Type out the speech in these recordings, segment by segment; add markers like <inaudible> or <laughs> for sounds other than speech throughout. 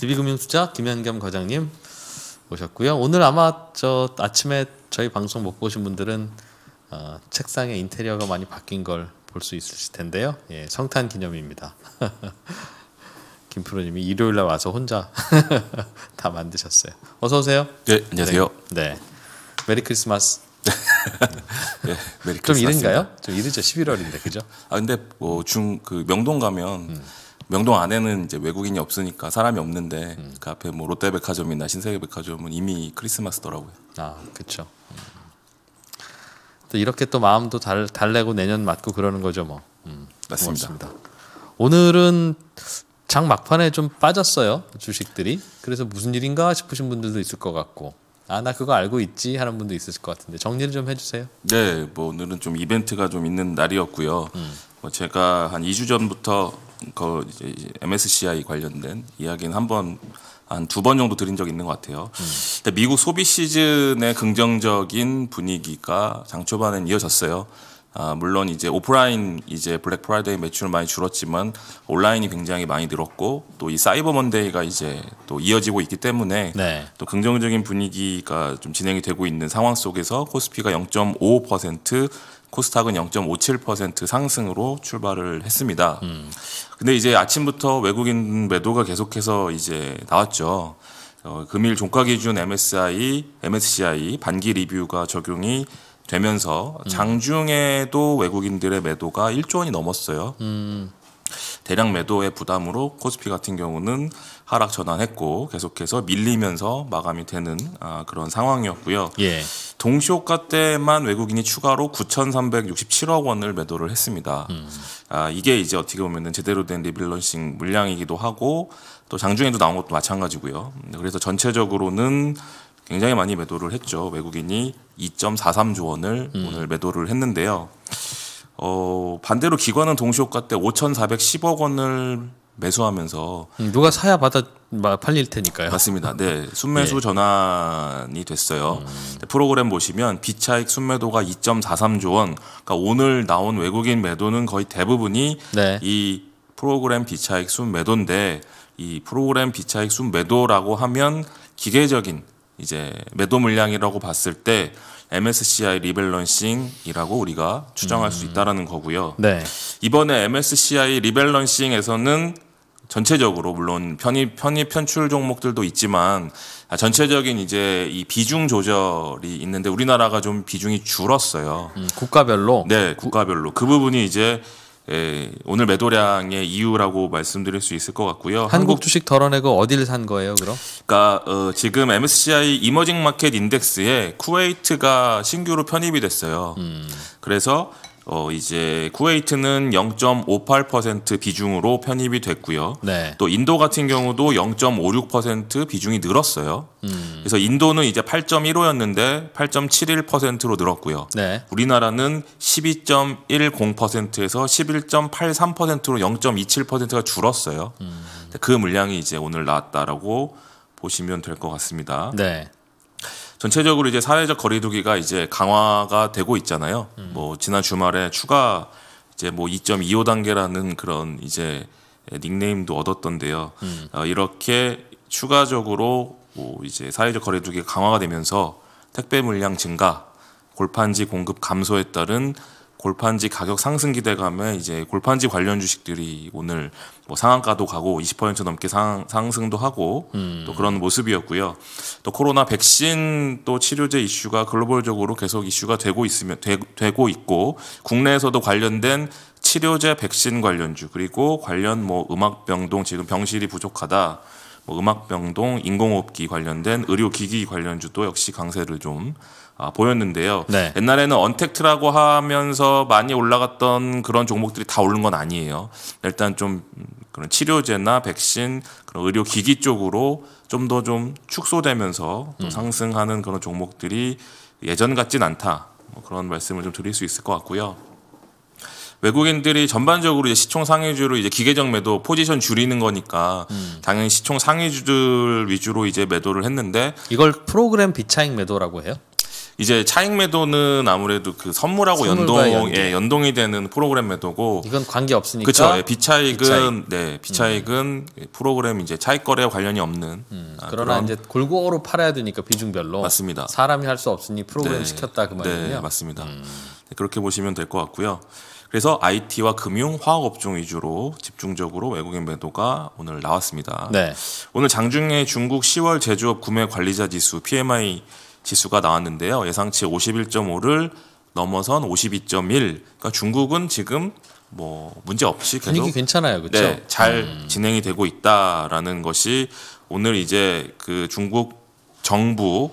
DB금융투자 김현겸 과장님 오셨고요. 오늘 아마 저 아침에 저희 방송 못 보신 분들은 어, 책상에 인테리어가 많이 바뀐 걸 볼 수 있으실 텐데요. 예, 성탄 기념입니다. <laughs> 김프로님이 일요일 날 와서 혼자 <laughs> 다 만드셨어요. 어서 오세요. 네, 안녕하세요. 네, 메리 크리스마스. 네, 메리 크리스마스. <laughs> 네, 좀 이른가요? 좀 이르죠. 11월인데 그죠? 아 근데 뭐 중 그 명동 가면 음. 명동 안에는 이제 외국인이 없으니까 사람이 없는데 음. 그 앞에 뭐 롯데백화점이나 신세계백화점은 이미 크리스마스더라고요. 아 그렇죠. 또 이렇게 또 마음도 달, 달래고 내년 맞고 그러는 거죠 뭐. 음, 맞습니다. 고맙습니다. 오늘은 장 막판에 좀 빠졌어요 주식들이. 그래서 무슨 일인가 싶으신 분들도 있을 것 같고. 아나 그거 알고 있지 하는 분도 있으실 것 같은데 정리를 좀 해주세요. 네, 뭐 오늘은 좀 이벤트가 좀 있는 날이었고요. 음. 뭐 제가 한 2주 전부터 그 이제 MSCI 관련된 이야기는 한 번 한 두 번 정도 드린 적이 있는 것 같아요. 음. 미국 소비 시즌의 긍정적인 분위기가 장 초반엔 이어졌어요. 아, 물론 이제 오프라인 이제 블랙 프라이데이 매출은 많이 줄었지만 온라인이 굉장히 많이 늘었고 또 이 사이버 먼데이가 이제 또 이어지고 있기 때문에 네. 또 긍정적인 분위기가 좀 진행이 되고 있는 상황 속에서 코스피가 0.5% 코스닥은 0.57% 상승으로 출발을 했습니다. 음. 근데 이제 아침부터 외국인 매도가 계속해서 이제 나왔죠. 어, 금일 종가 기준 MSI, MSCI 반기 리뷰가 적용이 되면서 음. 장중에도 외국인들의 매도가 1조 원이 넘었어요. 음. 대량 매도의 부담으로 코스피 같은 경우는 하락 전환했고 계속해서 밀리면서 마감이 되는 아, 그런 상황이었고요. 예. 동시호가 때만 외국인이 추가로 9,367억 원을 매도를 했습니다. 음. 아, 이게 이제 어떻게 보면은 제대로 된리빌런싱 물량이기도 하고 또 장중에도 나온 것도 마찬가지고요. 음, 그래서 전체적으로는 굉장히 많이 매도를 했죠. 외국인이 2.43조 원을 음. 오늘 매도를 했는데요. 어, 반대로 기관은 동시효과 때 5,410억 원을 매수하면서 음, 누가 사야 받아 팔릴 테니까요. 맞습니다. 네, <laughs> 예. 순매수 예. 전환이 됐어요. 음. 프로그램 보시면 비차익 순매도가 2.43조 원. 그러니까 오늘 나온 외국인 매도는 거의 대부분이 네. 이 프로그램 비차익 순매도인데 이 프로그램 비차익 순매도라고 하면 기계적인 이제 매도 물량이라고 봤을 때 MSCI 리밸런싱이라고 우리가 추정할 음. 수 있다라는 거고요. 네. 이번에 MSCI 리밸런싱에서는 전체적으로 물론 편입 편입 편출 종목들도 있지만 아, 전체적인 이제 이 비중 조절이 있는데 우리나라가 좀 비중이 줄었어요. 음, 국가별로 네, 국가별로 그 부분이 이제 예, 오늘 매도량의 이유라고 말씀드릴 수 있을 것 같고요. 한국, 한국 주식 덜어내고 어디를 산 거예요, 그럼? 그러니까 어, 지금 MSCI 이머징 마켓 인덱스에 쿠웨이트가 신규로 편입이 됐어요. 음. 그래서 어 이제 쿠웨이트는 0.58% 비중으로 편입이 됐고요. 네. 또 인도 같은 경우도 0.56% 비중이 늘었어요. 음. 그래서 인도는 이제 8.15였는데 8.71%로 늘었고요. 네. 우리나라는 12.10%에서 11.83%로 0.27%가 줄었어요. 음. 그 물량이 이제 오늘 나왔다라고 보시면 될 것 같습니다. 네. 전체적으로 이제 사회적 거리두기가 이제 강화가 되고 있잖아요. 음. 뭐 지난 주말에 추가 이제 뭐2.25 단계라는 그런 이제 닉네임도 얻었던데요. 음. 어, 이렇게 추가적으로 뭐 이제 사회적 거리두기가 강화가 되면서 택배 물량 증가, 골판지 공급 감소에 따른 골판지 가격 상승 기대감에 이제 골판지 관련 주식들이 오늘 뭐 상한가도 가고 20% 넘게 상, 상승도 하고 음. 또 그런 모습이었고요. 또 코로나 백신 또 치료제 이슈가 글로벌적으로 계속 이슈가 되고 있으면 되, 고 있고 국내에서도 관련된 치료제 백신 관련주 그리고 관련 뭐 음악 병동 지금 병실이 부족하다. 뭐 음악 병동 인공호흡기 관련된 의료 기기 관련주도 역시 강세를 좀 아, 보였는데요. 네. 옛날에는 언택트라고 하면서 많이 올라갔던 그런 종목들이 다 오른 건 아니에요. 일단 좀 음, 그런 치료제나 백신 그런 의료 기기 쪽으로 좀 더좀 좀 축소되면서 음. 상승하는 그런 종목들이 예전 같진 않다. 뭐 그런 말씀을 좀 드릴 수 있을 것 같고요. 외국인들이 전반적으로 이제 시총 상위주로 이제 기계적 매도 포지션 줄이는 거니까 음. 당연히 시총 상위주들 위주로 이제 매도를 했는데 이걸 프로그램 비차익 매도라고 해요? 이제 차익 매도는 아무래도 그 선물하고 연동, 연동, 연동이 되는 프로그램 매도고 이건 관계 없으니까 그렇죠. 예, 비차익은 비차익. 네 비차익은 음. 프로그램 이제 차익 거래와 관련이 없는 음. 아, 그러나 그런... 이제 골고루 팔아야 되니까 비중별로 맞습니다. 사람이 할 수 없으니 프로그램 네. 시켰다 그 말이군요. 네, 맞습니다. 음. 네, 그렇게 보시면 될 것 같고요. 그래서 IT와 금융, 화학업종 위주로 집중적으로 외국인 매도가 오늘 나왔습니다. 네. 오늘 장중에 중국 10월 제조업 구매 관리자 지수 PMI 지수가 나왔는데요. 예상치 51.5를 넘어선 52.1. 그러니까 중국은 지금 뭐 문제 없이 계속 분위기 괜찮아요, 그렇죠? 네, 잘 음. 진행이 되고 있다라는 것이 오늘 이제 그 중국 정부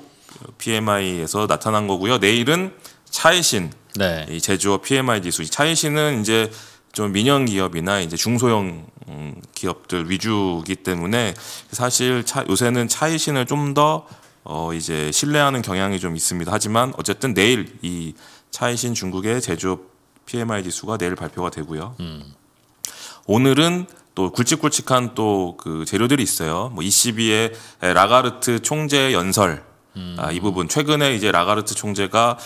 PMI에서 나타난 거고요. 내일은 차이신 네. 이 제조업 PMI 지수 차이신은 이제 좀 민영 기업이나 이제 중소형 음, 기업들 위주기 때문에 사실 차, 요새는 차이신을 좀더 어 이제 신뢰하는 경향이 좀 있습니다. 하지만 어쨌든 내일 이 차이신 중국의 제조 PMI 지수가 내일 발표가 되고요. 음. 오늘은 또 굵직굵직한 또 그 재료들이 있어요. 뭐 ECB의 라가르트 총재 연설 음. 아, 이 부분 최근에 이제 라가르트 총재가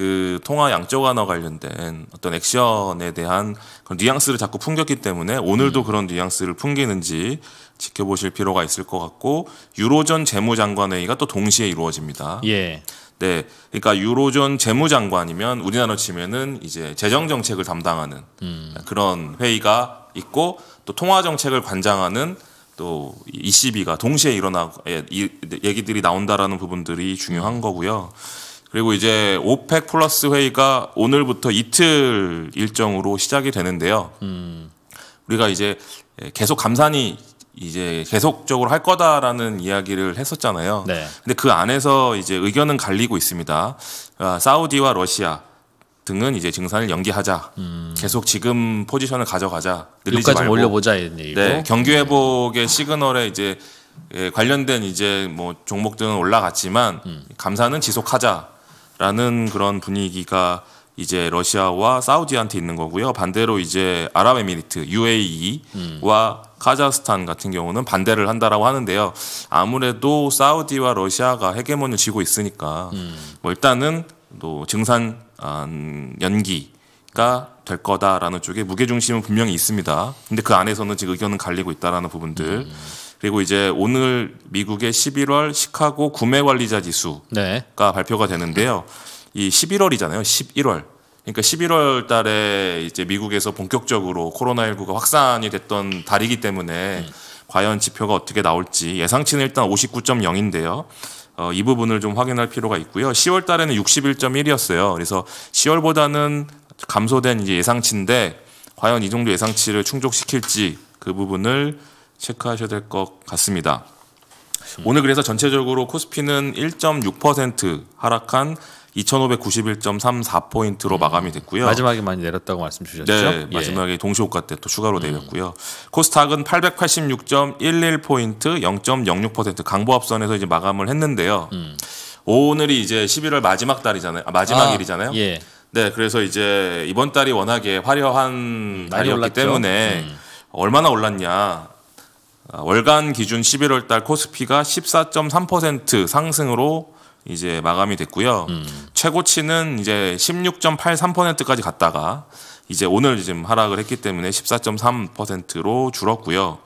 그 통화 양적 완화 관련된 어떤 액션에 대한 그런 뉘앙스를 자꾸 풍겼기 때문에 오늘도 음. 그런 뉘앙스를 풍기는지 지켜보실 필요가 있을 것 같고 유로존 재무장관회의가 또 동시에 이루어집니다. 예. 네, 그러니까 유로존 재무장관이면 우리나라 치면은 이제 재정 정책을 담당하는 음. 그런 회의가 있고 또 통화 정책을 관장하는 또 ECB가 동시에 일어나 예, 얘기들이 나온다라는 부분들이 중요한 거고요. 그리고 이제 오펙 플러스 회의가 오늘부터 이틀 일정으로 시작이 되는데요. 음. 우리가 이제 계속 감산이 이제 계속적으로 할 거다라는 이야기를 했었잖아요. 네. 근데 그 안에서 이제 의견은 갈리고 있습니다. 아, 사우디와 러시아 등은 이제 증산을 연기하자. 음. 계속 지금 포지션을 가져가자. 늘리지 말고 올려보자 이런 얘기고. 네, 경기 회복의 시그널에 이제 예, 관련된 이제 뭐 종목들은 올라갔지만 음. 감사는 지속하자. 라는 그런 분위기가 이제 러시아와 사우디한테 있는 거고요. 반대로 이제 아랍에미리트 UAE와 음. 카자흐스탄 같은 경우는 반대를 한다라고 하는데요. 아무래도 사우디와 러시아가 헤게모니를 쥐고 있으니까 음. 뭐 일단은 또 증산 아, 음, 연기가 될 거다라는 쪽에 무게 중심은 분명히 있습니다. 근데 그 안에서는 지금 의견은 갈리고 있다라는 부분들. 음. 그리고 이제 오늘 미국의 11월 시카고 구매 관리자 지수가 네. 발표가 되는데요. 이 11월이잖아요. 11월. 그러니까 11월 달에 이제 미국에서 본격적으로 코로나19가 확산이 됐던 달이기 때문에 음. 과연 지표가 어떻게 나올지 예상치는 일단 59.0인데요. 어, 이 부분을 좀 확인할 필요가 있고요. 10월 달에는 61.1이었어요. 그래서 10월보다는 감소된 이제 예상치인데 과연 이 정도 예상치를 충족시킬지 그 부분을 체크하셔야 될 것 같습니다. 오늘 그래서 전체적으로 코스피는 1.6% 하락한 2,591.34포인트로 음. 마감이 됐고요. 마지막에 많이 내렸다고 말씀 주셨죠? 네, 예. 마지막에 동시호가 때또 추가로 음. 내렸고요. 코스닥은 886.11포인트 0.06% 강보합선에서 이제 마감을 했는데요. 음. 오늘이 이제 11월 마지막 달이잖아요. 아, 마지막 아, 일이잖아요. 예. 네, 그래서 이제 이번 달이 워낙에 화려한 달이었기 음, 때문에 음. 얼마나 올랐냐 아, 월간 기준 11월 달 코스피가 14.3% 상승으로 이제 마감이 됐고요. 음. 최고치는 이제 16.83%까지 갔다가 이제 오늘 지금 하락을 했기 때문에 14.3%로 줄었고요.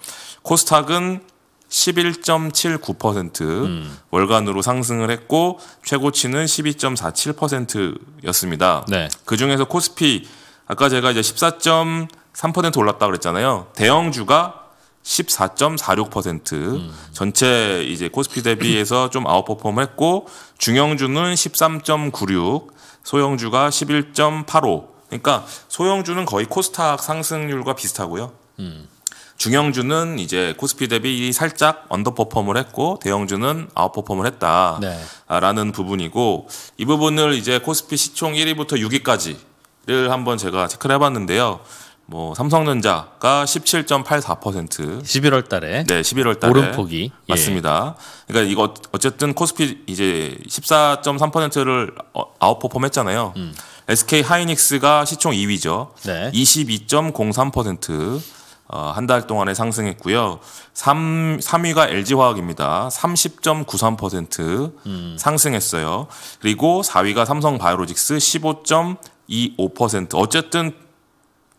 코스닥은 11.79% 음. 월간으로 상승을 했고 최고치는 12.47%였습니다. 네. 그 중에서 코스피 아까 제가 이제 14.3% 올랐다 그랬잖아요. 대형주가 14.46% 음. 전체 이제 코스피 대비해서 <clears throat> 좀 아웃퍼폼 했고 중형주는 13.96 소형주가 11.85 그러니까 소형주는 거의 코스닥 상승률과 비슷하고요. 음. 중형주는 이제 코스피 대비 살짝 언더퍼폼을 했고 대형주는 아웃퍼폼을 했다라는 네. 부분이고 이 부분을 이제 코스피 시총 1위부터 6위까지를 한번 제가 체크를 해봤는데요. 뭐 삼성전자가 17.84% 11월 달에 네, 11월 달에 오름폭이 예. 맞습니다. 예. 그러니까 이거 어쨌든 코스피 이제 14.3%를 어, 아웃퍼폼 했잖아요. 음. SK 하이닉스가 시총 2위죠. 네. 22.03% 어, 한 달 동안에 상승했고요. 3, 3위가 LG화학입니다. 30.93% 음. 상승했어요. 그리고 4위가 삼성바이오로직스 15.25% 어쨌든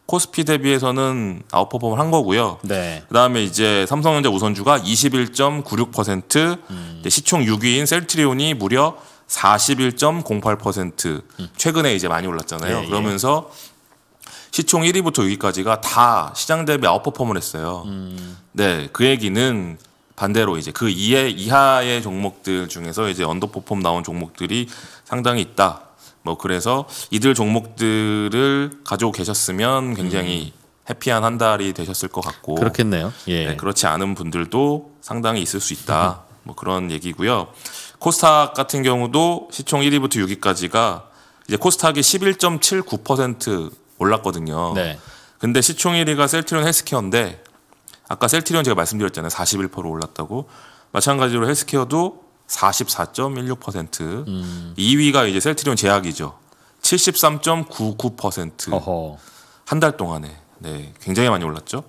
코스피 대비해서는 아웃퍼폼을 한 거고요. 네. 그다음에 이제 삼성전자 우선주가 21.96%, 음. 시총 6위인 셀트리온이 무려 41.08% 음. 최근에 이제 많이 올랐잖아요. 예, 예. 그러면서 예. 시총 1위부터 6위까지가 다 시장 대비 아웃퍼폼을 했어요. 음. 네, 그 얘기는 반대로 이제 그 이해 이하의 종목들 중에서 이제 언더퍼폼 나온 종목들이 상당히 있다. 뭐 그래서 이들 종목들을 가지고 계셨으면 굉장히 음. 해피한 한 달이 되셨을 것 같고 그렇겠네요. 예. 네, 그렇지 않은 분들도 상당히 있을 수 있다. 음. <laughs> 뭐 그런 얘기고요. 코스닥 같은 경우도 시총 1위부터 6위까지가 이제 코스닥이 11.79% 올랐거든요. 네. 근데 시총 1위가 셀트리온 헬스케어인데 아까 셀트리온 제가 말씀드렸잖아요. 41% 올랐다고. 마찬가지로 헬스케어도 44.16%. 음. 2위가 이제 셀트리온 제약이죠. 73.99%. 한 달 동안에 네, 굉장히 많이 올랐죠.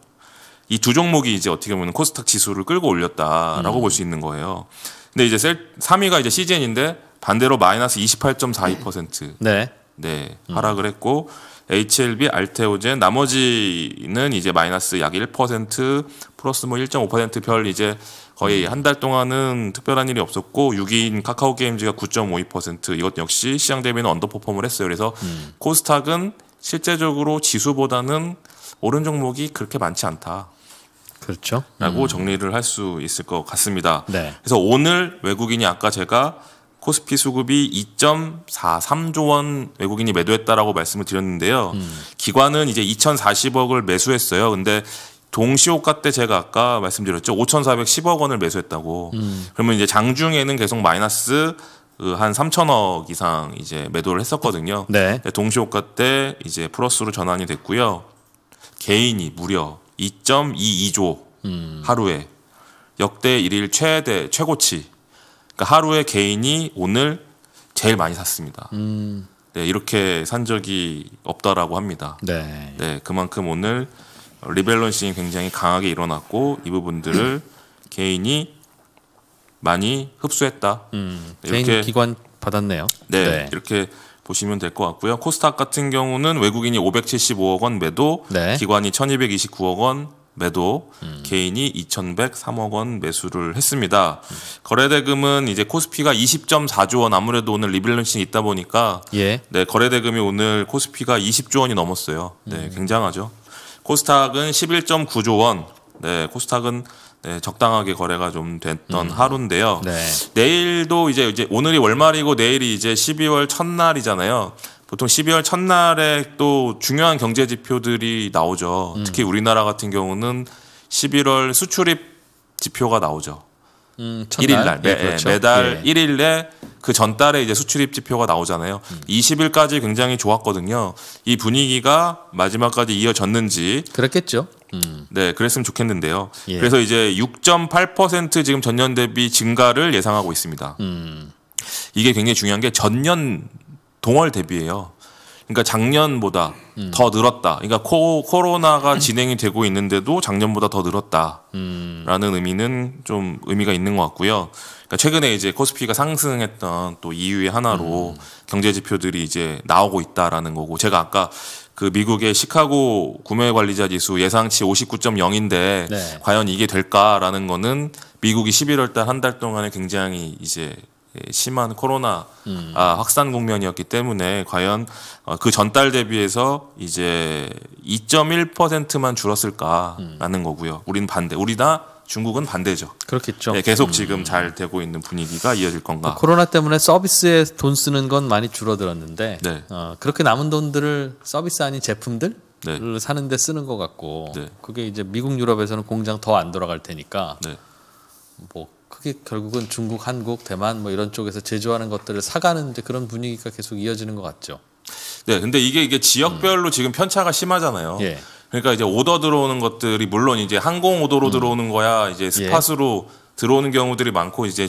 이 두 종목이 이제 어떻게 보면 코스닥 지수를 끌고 올렸다라고 음. 볼수 있는 거예요. 근데 이제 셀 3위가 이제 CGN인데 반대로 마이너스 28.42%. 네. 네, 음. 하락을 했고 HLB, 알테오젠 나머지는 이제 마이너스 약1% 플러스 뭐 1.5%별 이제 거의 음. 한달 동안은 특별한 일이 없었고 6위인 카카오 게임즈가 9.52% 이것 역시 시장 대비는 언더퍼폼을 했어요. 그래서 음. 코스닥은 실제적으로 지수보다는 오른 종목이 그렇게 많지 않다. 그렇죠. 라고 음. 정리를 할 수 있을 것 같습니다. 네. 그래서 오늘 외국인이 아까 제가 코스피 수급이 2.43조 원 외국인이 매도했다라고 말씀을 드렸는데요. 음. 기관은 이제 2,040억을 매수했어요. 근데 동시호가 때 제가 아까 말씀드렸죠. 5,410억 원을 매수했다고. 음. 그러면 이제 장중에는 계속 마이너스 그 한 3천억 이상 이제 매도를 했었거든요. 네. 동시호가 때 이제 플러스로 전환이 됐고요. 개인이 무려 2.22조 음. 하루에 역대 1일 최대 최고치. 그러니까 하루에 개인이 오늘 제일 많이 샀습니다. 음. 네, 이렇게 산 적이 없다라고 합니다. 네. 네, 그만큼 오늘 리밸런싱이 굉장히 강하게 일어났고 이 부분들을 <clears throat> 개인이 많이 흡수했다. 음, 이렇게 기관 받았네요. 네, 네. 이렇게 보시면 될 것 같고요. 코스닥 같은 경우는 외국인이 575억 원 매도, 네. 기관이 1,229억 원 매도, 음. 개인이 2,103억 원 매수를 했습니다. 음. 거래대금은 이제 코스피가 20.4조 원 아무래도 오늘 리밸런싱 이 있다 보니까 예. 네 거래대금이 오늘 코스피가 20조 원이 넘었어요. 네, 음. 굉장하죠. 코스닥은 11.9조 원. 네, 코스닥은 네, 적당하게 거래가 좀 됐던 음. 하루인데요. 네. 내일도 이제 이제 오늘이 월말이고 내일이 이제 12월 첫날이잖아요. 보통 12월 첫날에 또 중요한 경제 지표들이 나오죠. 음. 특히 우리나라 같은 경우는 11월 수출입 지표가 나오죠. 음, 1일날 예, 네, 예, 그렇죠. 매달 예. 1일에 그 전달에 이제 수출입 지표가 나오잖아요. 음. 20일까지 굉장히 좋았거든요. 이 분위기가 마지막까지 이어졌는지 그렇겠죠. 음. 네, 그랬으면 좋겠는데요. 예. 그래서 이제 6.8% 지금 전년 대비 증가를 예상하고 있습니다. 음. 이게 굉장히 중요한 게 전년 동월 대비예요. 그러니까 작년보다 음. 더 늘었다. 그러니까 코, 로나가 음. 진행이 되고 있는데도 작년보다 더 늘었다라는 음. 의미는 좀 의미가 있는 것 같고요. 그러니까 최근에 이제 코스피가 상승했던 또 이유의 하나로 음. 경제 지표들이 이제 나오고 있다라는 거고 제가 아까 그 미국의 시카고 구매 관리자 지수 예상치 59.0인데 네. 과연 이게 될까라는 거는 미국이 11월 달 한 달 동안에 굉장히 이제 예, 심한 코로나 음. 아, 확산 국면이었기 때문에 과연 어, 그 전달 대비해서 이제 2.1%만 줄었을까라는 음. 거고요. 우리는 반대. 우리나 중국은 반대죠. 그렇겠죠. 네, 계속 음. 지금 잘 되고 있는 분위기가 이어질 건가. 뭐 코로나 때문에 서비스에 돈 쓰는 건 많이 줄어들었는데 네. 어, 그렇게 남은 돈들을 서비스 아닌 제품들 네. 사는데 쓰는 것 같고 네. 그게 이제 미국 유럽에서는 공장 더 안 돌아갈 테니까 네. 뭐 그게 결국은 중국, 한국, 대만 뭐 이런 쪽에서 제조하는 것들을 사가는 이제 그런 분위기가 계속 이어지는 것 같죠. 네, 근데 이게 이게 지역별로 음. 지금 편차가 심하잖아요. 예. 그러니까 이제 오더 들어오는 것들이 물론 이제 항공 오더로 음. 들어오는 거야 이제 예. 스팟으로 예. 들어오는 경우들이 많고 이제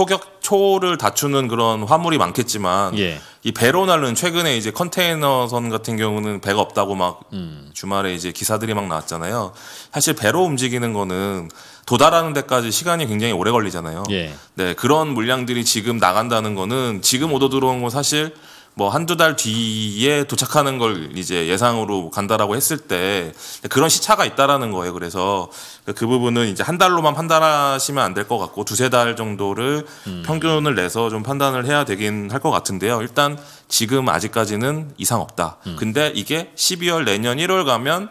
초격 초를 다투는 그런 화물이 많겠지만 예. 이 배로 날르는 최근에 이제 컨테이너선 같은 경우는 배가 없다고 막 음. 주말에 이제 기사들이 막 나왔잖아요. 사실 배로 움직이는 거는 도달하는 데까지 시간이 굉장히 오래 걸리잖아요. 예. 네 그런 물량들이 지금 나간다는 거는 지금 오도 들어온 건 사실 뭐 한두 달 뒤에 도착하는 걸 이제 예상으로 간다라고 했을 때 그런 시차가 있다라는 거예요. 그래서 그 부분은 이제 한 달로만 판단하시면 안 될 것 같고 두세 달 정도를 음. 평균을 내서 좀 판단을 해야 되긴 할 것 같은데요. 일단 지금 아직까지는 이상 없다. 음. 근데 이게 12월 내년 1월 가면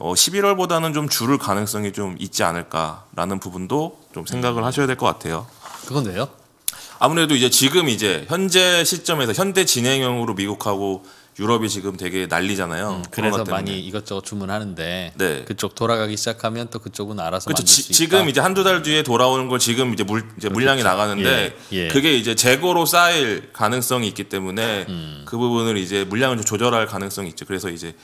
어 11월보다는 좀 줄을 가능성이 좀 있지 않을까라는 부분도 좀 생각을 음. 하셔야 될 것 같아요. 그건 데요 아무래도 이제 지금 이제 현재 시점에서 현대 진행형으로 미국하고 유럽이 지금 되게 난리잖아요. 음, 그래서 많이 이것저것 주문하는데 네. 그쪽 돌아가기 시작하면 또 그쪽은 알아서 그렇죠. 만들 수 지, 금 이제 한두 달 뒤에 돌아오는 걸 지금 이제 물 이제 물량이 나가는데 예, 예. 그게 이제 재고로 쌓일 가능성이 있기 때문에 음. 그 부분을 이제 물량을 좀 조절할 가능성이 있죠. 그래서 이제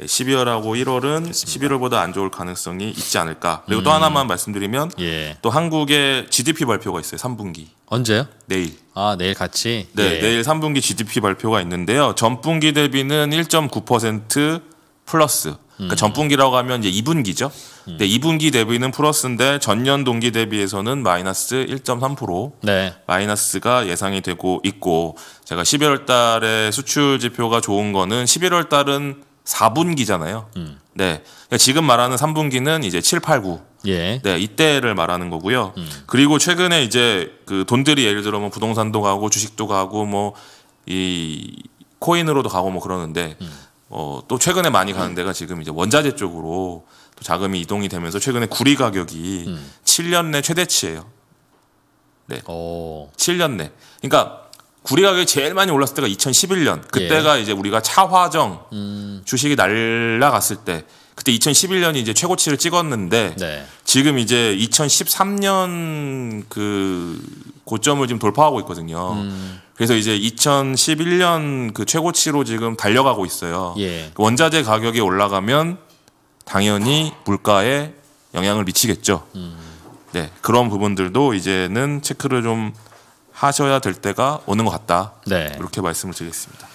12월하고 1월은 그렇습니다. 11월보다 안 좋을 가능성이 있지 않을까. 그리고 음. 또 하나만 말씀드리면 예. 또 한국의 GDP 발표가 있어요. 3분기. 언제요? 내일. 아, 내일 같이? 네, 예. 내일 3분기 GDP 발표가 있는데요. 전분기 대비는 1.9% 플러스. 그러니까 음. 전분기라고 하면 이제 2분기죠. 음. 네, 2분기 대비는 플러스인데 전년 동기 대비에서는 마이너스 1.3% 네. 마이너스가 예상이 되고 있고 제가 11월 달에 수출 지표가 좋은 거는 11월 달은 4분기잖아요. 음. 네. 그러니까 지금 말하는 3분기는 이제 7, 8, 9. 예. 네, 이때를 말하는 거고요. 음. 그리고 최근에 이제 그 돈들이 예를 들어 뭐 부동산도 가고 주식도 가고 뭐 이 코인으로도 가고 뭐 그러는데 음. 어또 최근에 많이 가는 데가 지금 이제 원자재 쪽으로 또 자금이 이동이 되면서 최근에 구리 가격이 7년 음. 내 최대치예요. 네. 오. 어. 7년 내. 그러니까 구리 가격이 제일 많이 올랐을 때가 2011년. 예. 그때가 예. 이제 우리가 차화정 음. 주식이 날라갔을 때 그때 2011년이 이제 최고치를 찍었는데 네. 지금 이제 2013년 그 고점을 지금 돌파하고 있거든요. 음. 그래서 이제 2011년 그 최고치로 지금 달려가고 있어요. 예. 그 원자재 가격이 올라가면 당연히 물가에 영향을 미치겠죠. 음. 네 그런 부분들도 이제는 체크를 좀 하셔야 될 때가 오는 것 같다. 네. 이렇게 말씀을 드리겠습니다.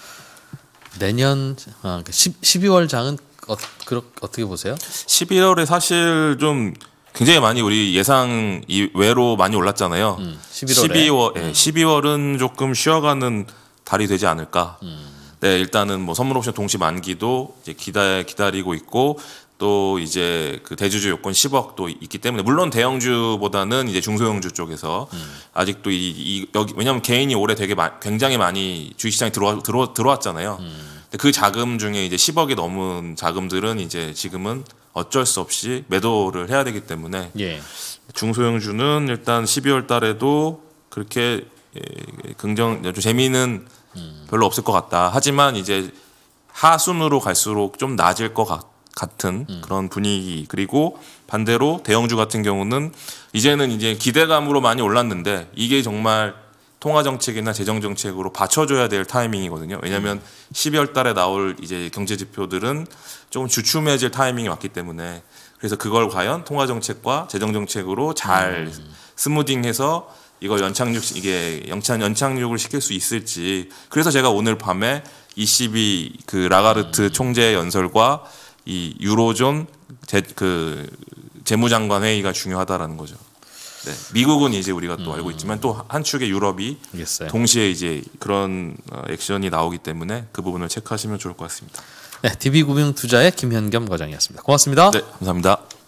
내년 10, 아, 12월 그러니까 장은 어, 그렇, 어떻게 보세요? 11월에 사실 좀 굉장히 많이 우리 예상 외로 많이 올랐잖아요. 음, 11월에. 12월, 12월은 조금 쉬어가는 달이 되지 않을까. 음. 네, 일단은 뭐 선물 옵션 동시 만기도 이제 기다 기다리고 있고 또 이제 그 대주주 요건 10억도 있기 때문에 물론 대형주보다는 이제 중소형주 쪽에서 음. 아직도 이, 이 여기 왜냐하면 개인이 올해 되게 마, 굉장히 많이 주식시장에 들어와 들어, 들어왔잖아요. 음. 근데 그 자금 중에 이제 10억이 넘은 자금들은 이제 지금은 어쩔 수 없이 매도를 해야 되기 때문에 예. 중소형주는 일단 12월 달에도 그렇게 예, 긍정 재미는 음. 별로 없을 것 같다. 하지만 이제 하순으로 갈수록 좀 낮을 것 같. 같은 음. 그런 분위기 그리고 반대로 대형주 같은 경우는 이제는 이제 기대감으로 많이 올랐는데 이게 정말 통화 정책이나 재정 정책으로 받쳐줘야 될 타이밍이거든요. 왜냐하면 음. 12월 달에 나올 이제 경제 지표들은 조금 주춤해질 타이밍이 왔기 때문에 그래서 그걸 과연 통화 정책과 재정 정책으로 잘 음. 스무딩해서 이거 연착륙 이게 연착 연착륙을 시킬 수 있을지 그래서 제가 오늘 밤에 2 2 그 라가르트 음. 총재 연설과 이 유로존 제, 그 재무장관 회의가 중요하다라는 거죠. 네. 미국은 이제 우리가 또 음. 알고 있지만 또 한 축의 유럽이 알겠어요. 동시에 이제 그런 어, 액션이 나오기 때문에 그 부분을 체크하시면 좋을 것 같습니다. 네, DB 금융 투자의 김현겸 과장이었습니다. 고맙습니다. 네, 감사합니다.